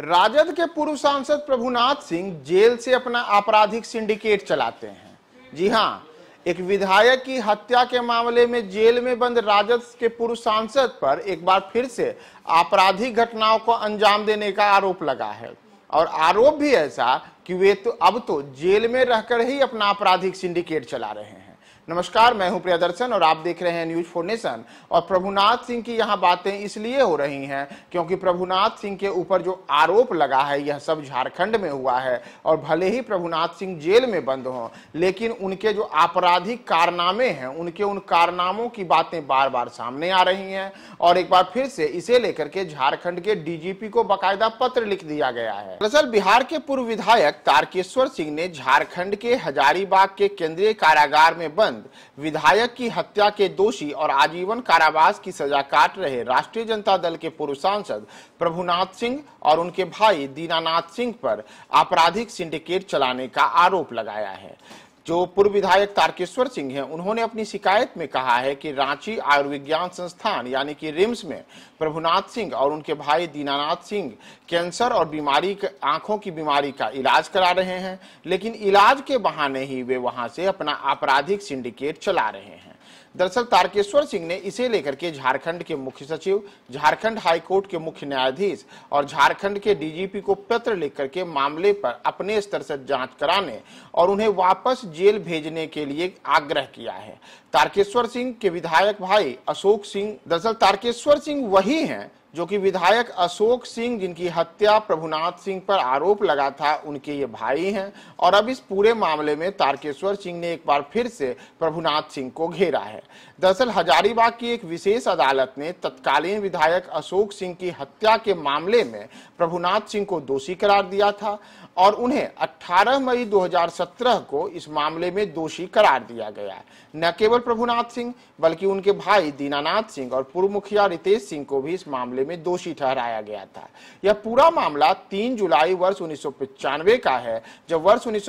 राजद के पूर्व सांसद प्रभुनाथ सिंह जेल से अपना आपराधिक सिंडिकेट चलाते हैं जी हाँ एक विधायक की हत्या के मामले में जेल में बंद राजद के पूर्व सांसद पर एक बार फिर से आपराधिक घटनाओं को अंजाम देने का आरोप लगा है और आरोप भी ऐसा कि वे तो अब तो जेल में रहकर ही अपना आपराधिक सिंडिकेट चला रहे हैं नमस्कार मैं हूं प्रियदर्शन और आप देख रहे हैं न्यूज फोर नेशन और प्रभुनाथ सिंह की यहां बातें इसलिए हो रही हैं क्योंकि प्रभुनाथ सिंह के ऊपर जो आरोप लगा है यह सब झारखंड में हुआ है और भले ही प्रभुनाथ सिंह जेल में बंद हों लेकिन उनके जो आपराधिक कारनामे हैं उनके उन कारनामों की बातें बार बार सामने आ रही हैं और एक बार फिर से इसे लेकर के झारखंड के डीजीपी को बाकायदा पत्र लिख दिया गया है दरअसल बिहार के पूर्व विधायक तारकेश्वर सिंह ने झारखंड के हजारीबाग के केंद्रीय कारागार में बंद आनंद विधायक की हत्या के दोषी और आजीवन कारावास की सजा काट रहे राष्ट्रीय जनता दल के पूर्व सांसद प्रभुनाथ सिंह और उनके भाई दीनानाथ सिंह पर आपराधिक सिंडिकेट चलाने का आरोप लगाया है जो पूर्व विधायक तारकेश्वर सिंह हैं उन्होंने अपनी शिकायत में कहा है कि रांची आयुर्विज्ञान संस्थान यानी कि रिम्स में प्रभुनाथ सिंह और उनके भाई दीनानाथ सिंह कैंसर और बीमारी आंखों की बीमारी का इलाज करा रहे हैं लेकिन इलाज के बहाने ही वे वहां से अपना आपराधिक सिंडिकेट चला रहे हैं दरअसल तारकेश्वर सिंह ने इसे लेकर के झारखंड के मुख्य सचिव झारखंड हाईकोर्ट के मुख्य न्यायाधीश और झारखंड के डीजीपी को पत्र लिख करके मामले पर अपने स्तर से जांच कराने और उन्हें वापस जेल भेजने के लिए आग्रह किया है तारकेश्वर सिंह के विधायक भाई अशोक सिंह दरअसल तारकेश्वर सिंह वही हैं जो कि विधायक अशोक सिंह जिनकी हत्या प्रभुनाथ सिंह पर आरोप लगा था उनके ये भाई हैं और अब इस पूरे मामले में तारकेश्वर सिंह ने एक बार फिर से प्रभुनाथ सिंह को घेरा है दरअसल हजारीबाग की एक विशेष अदालत ने तत्कालीन विधायक अशोक सिंह की हत्या के मामले में प्रभुनाथ सिंह को दोषी करार दिया था और उन्हें 18 मई 2017 को इस मामले में दोषी करार दिया गया न केवल प्रभुनाथ सिंह बल्कि उनके भाई दीनानाथ सिंह और पूर्व मुखिया रितेश सिंह को भी इस मामले मामले में दोषी ठहराया गया था यह पूरा मामला 3 जुलाई वर्ष उन्नीस का है जब वर्ष उन्नीस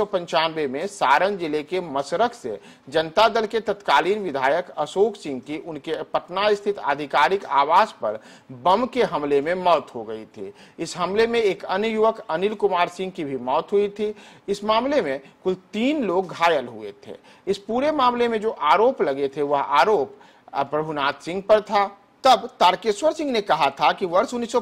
में सारण जिले के मसरख से जनता दल के तत्कालीन विधायक अशोक सिंह की उनके पटना स्थित आधिकारिक आवास पर बम के हमले में मौत हो गई थी इस हमले में एक अन्य युवक अनिल कुमार सिंह की भी मौत हुई थी इस मामले में कुल तीन लोग घायल हुए थे इस पूरे मामले में जो आरोप लगे थे वह आरोप प्रभुनाथ सिंह पर था तब तारकेश्वर सिंह ने कहा था कि वर्ष उन्नीस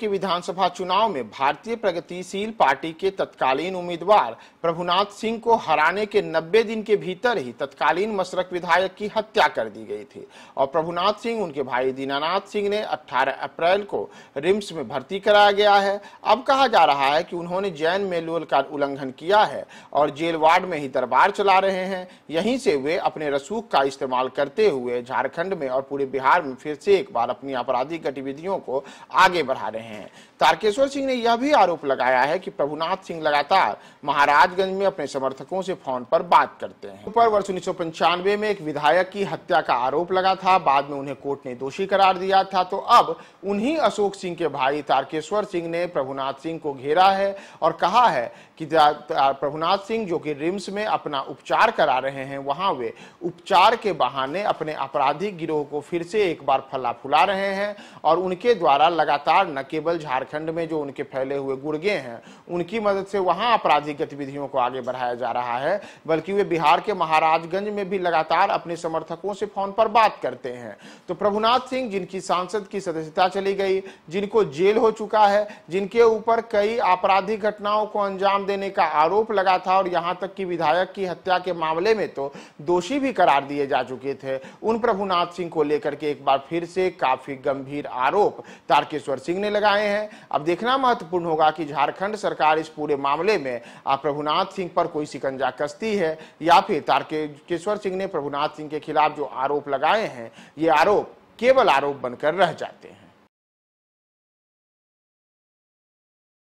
के विधानसभा चुनाव में भारतीय प्रगतिशील पार्टी के तत्कालीन उम्मीदवार प्रभुनाथ सिंह को हराने के 90 दिन के भीतर ही तत्कालीन मशरक विधायक की हत्या कर दी गई थी और प्रभुनाथ सिंह उनके भाई दीनानाथ सिंह ने 18 अप्रैल को रिम्स में भर्ती कराया गया है अब कहा जा रहा है कि उन्होंने जैन मेलोल का उल्लंघन किया है और जेल वार्ड में ही दरबार चला रहे हैं यहीं से वे अपने रसूख का इस्तेमाल करते हुए झारखंड में और पूरे बिहार में फिर से एक बार अपनी आपराधिक गतिविधियों को आगे बढ़ा रहे हैं तारकेश्वर सिंह ने यह भी आरोप लगाया है कि प्रभुनाथ सिंह लगातार महाराजगंज में अपने समर्थकों से फोन पर बात करते हैं ऊपर वर्ष उन्नीस में एक विधायक की हत्या का आरोप लगा था बाद में उन्हें कोर्ट ने दोषी करार दिया था तो अब उन्हीं अशोक सिंह के भाई तारकेश्वर सिंह ने प्रभुनाथ सिंह को घेरा है और कहा है कि प्रभुनाथ सिंह जो कि रिम्स में अपना उपचार करा रहे हैं वहां वे उपचार के बहाने अपने आपराधिक गिरोह को फिर से एक बार फला फुला रहे हैं और उनके द्वारा लगातार न केवल झारखंड में जो उनके फैले हुए गुड़गे हैं उनकी मदद से वहाँ आपराधिक गतिविधियों को आगे बढ़ाया जा रहा है बल्कि वे बिहार के महाराजगंज में भी लगातार अपने समर्थकों से फोन पर बात करते हैं तो प्रभुनाथ सिंह जिनकी सांसद की सदस्यता चली गई जिनको जेल हो चुका है जिनके ऊपर कई आपराधिक घटनाओं को अंजाम देने का आरोप लगा था और यहाँ तक कि विधायक की हत्या के मामले में तो दोषी भी करार दिए जा चुके थे उन प्रभुनाथ सिंह को लेकर के एक बार फिर फिर से काफी गंभीर आरोप तारकेश्वर सिंह ने लगाए हैं अब देखना महत्वपूर्ण होगा कि झारखंड सरकार इस पूरे मामले में प्रभुनाथ सिंह पर कोई सिकंजा कसती है या फिर तारकेश्वर सिंह ने प्रभुनाथ सिंह के खिलाफ जो आरोप लगाए हैं ये आरोप केवल आरोप बनकर रह जाते हैं